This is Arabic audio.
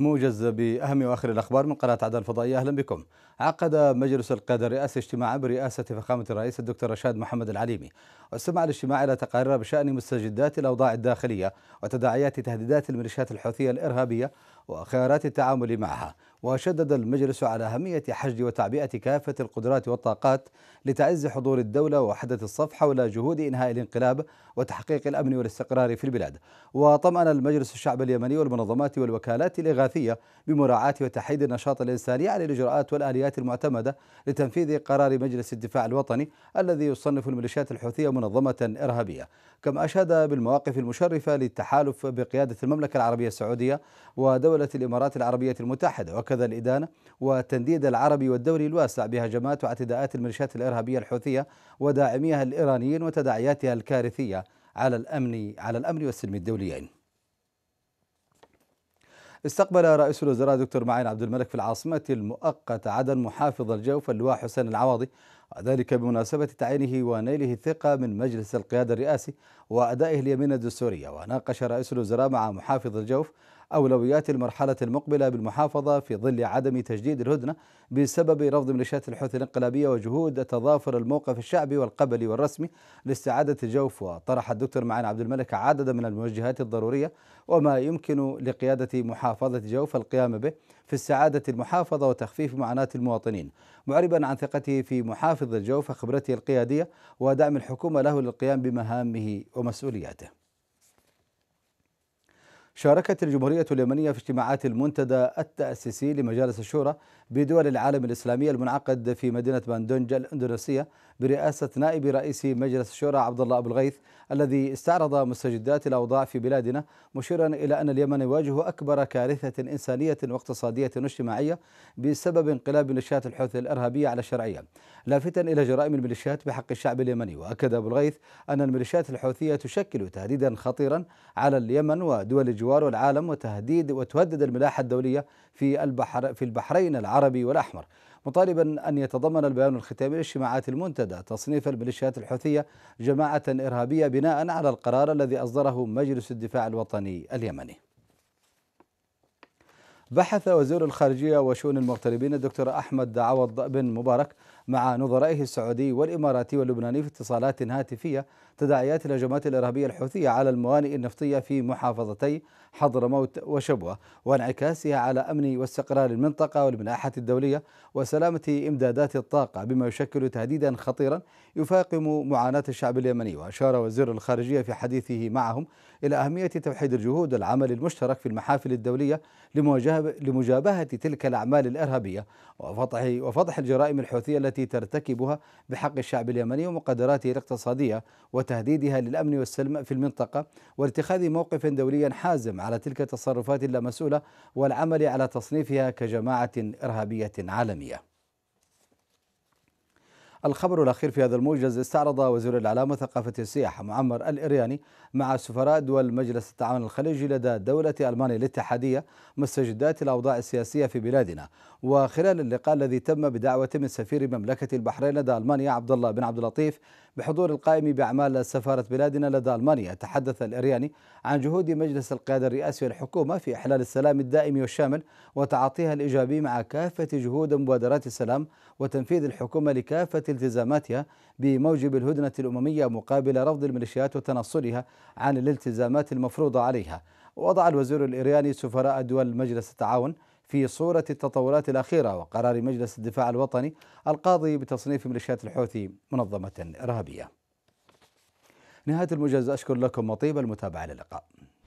موجز بأهم وآخر الأخبار من قناة عدن الفضائية أهلا بكم عقد مجلس القيادة الرئاسي اجتماعا برئاسة فخامة الرئيس الدكتور رشاد محمد العليمي واستمع الاجتماع إلى تقارير بشأن مستجدات الأوضاع الداخلية وتداعيات تهديدات الميليشيات الحوثية الإرهابية وخيارات التعامل معها وشدد المجلس على أهمية حشد وتعبئة كافة القدرات والطاقات لتعز حضور الدولة ووحدة الصف حول جهود إنهاء الانقلاب وتحقيق الأمن والاستقرار في البلاد وطمأن المجلس الشعب اليمني والمنظمات والوكالات لإغاثة الثلاثية بمراعاة وتحيد النشاط الإنساني على الإجراءات والآليات المعتمدة لتنفيذ قرار مجلس الدفاع الوطني الذي يصنف الميليشيات الحوثية منظمة إرهابية كما أشاد بالمواقف المشرفة للتحالف بقيادة المملكة العربية السعودية ودولة الإمارات العربية المتحدة وكذا الإدانة والتنديد العربي والدولي الواسع بهجمات واعتداءات الميليشيات الإرهابية الحوثية وداعميها الإيرانيين وتداعياتها الكارثية على الأمن على الأمن والسلم الدوليين استقبل رئيس الوزراء دكتور معين عبد الملك في العاصمة المؤقتة عدن محافظ الجوف اللواء حسين العواضي وذلك بمناسبة تعيينه ونيله الثقة من مجلس القيادة الرئاسي وأدائه اليمين الدستورية وناقش رئيس الوزراء مع محافظ الجوف أولويات المرحلة المقبلة بالمحافظة في ظل عدم تجديد الهدنة بسبب رفض ميليشيات الحوثي الانقلابية وجهود تضافر الموقف الشعبي والقبلي والرسمي لاستعادة الجوف وطرح الدكتور معان عبد الملك عددا من الموجهات الضرورية وما يمكن لقيادة محافظة جوف القيام به في استعادة المحافظة وتخفيف معاناة المواطنين معربا عن ثقته في محافظ الجوف وخبرته القيادية ودعم الحكومة له للقيام بمهامه ومسؤولياته شاركت الجمهورية اليمنية في اجتماعات المنتدى التأسيسي لمجالس الشورى بدول العالم الإسلامي المنعقد في مدينة باندونجا الإندونيسية برئاسة نائب رئيس مجلس الشورى عبد الله أبو الغيث الذي استعرض مستجدات الأوضاع في بلادنا مشيرا إلى أن اليمن يواجه أكبر كارثة إنسانية واقتصادية واجتماعية بسبب انقلاب ميليشيات الحوثي الإرهابية على الشرعية لافتا إلى جرائم الميليشيات بحق الشعب اليمني وأكد أبو الغيث أن الميليشيات الحوثية تشكل تهديدا خطيرا على اليمن ودول الجوار الجوار والعالم وتهديد وتهدد الملاحة الدولية في البحر في البحرين العربي والأحمر مطالبا أن يتضمن البيان الختامي للاجتماعات المنتدى تصنيف الميليشيات الحوثية جماعة إرهابية بناء على القرار الذي أصدره مجلس الدفاع الوطني اليمني بحث وزير الخارجية وشؤون المغتربين الدكتور أحمد عوض بن مبارك مع نظرائه السعودي والإماراتي واللبناني في اتصالات هاتفية تداعيات الهجمات الإرهابية الحوثية على الموانئ النفطية في محافظتي حضرموت وشبوة وانعكاسها على أمن واستقرار المنطقة والملاحة الدولية وسلامة إمدادات الطاقة بما يشكل تهديدا خطيرا يفاقم معاناة الشعب اليمني وأشار وزير الخارجية في حديثه معهم إلى أهمية توحيد الجهود والعمل المشترك في المحافل الدولية لمواجهة لمجابهة تلك الأعمال الإرهابية وفضح وفضح الجرائم الحوثية التي ترتكبها بحق الشعب اليمني ومقدراته الاقتصادية وتهديدها للأمن والسلم في المنطقة واتخاذ موقف دولي حازم على تلك التصرفات اللامسؤولة والعمل على تصنيفها كجماعة إرهابية عالمية الخبر الأخير في هذا الموجز استعرض وزير الإعلام وثقافة السياحة معمر الإرياني مع سفراء دول مجلس التعاون الخليجي لدى دولة ألمانيا الاتحادية مستجدات الأوضاع السياسية في بلادنا وخلال اللقاء الذي تم بدعوة من سفير مملكة البحرين لدى ألمانيا عبد الله بن عبد اللطيف بحضور القائم بأعمال سفارة بلادنا لدى ألمانيا تحدث الإرياني عن جهود مجلس القيادة الرئاسي والحكومة في إحلال السلام الدائم والشامل وتعاطيها الإيجابي مع كافة جهود مبادرات السلام وتنفيذ الحكومة لكافة التزاماتها بموجب الهدنة الأممية مقابل رفض الميليشيات وتنصلها عن الالتزامات المفروضة عليها وضع الوزير الإيراني سفراء دول مجلس التعاون في صورة التطورات الأخيرة وقرار مجلس الدفاع الوطني القاضي بتصنيف ميليشيات الحوثي منظمة إرهابية نهاية المجاز أشكر لكم وطيب المتابعة للقاء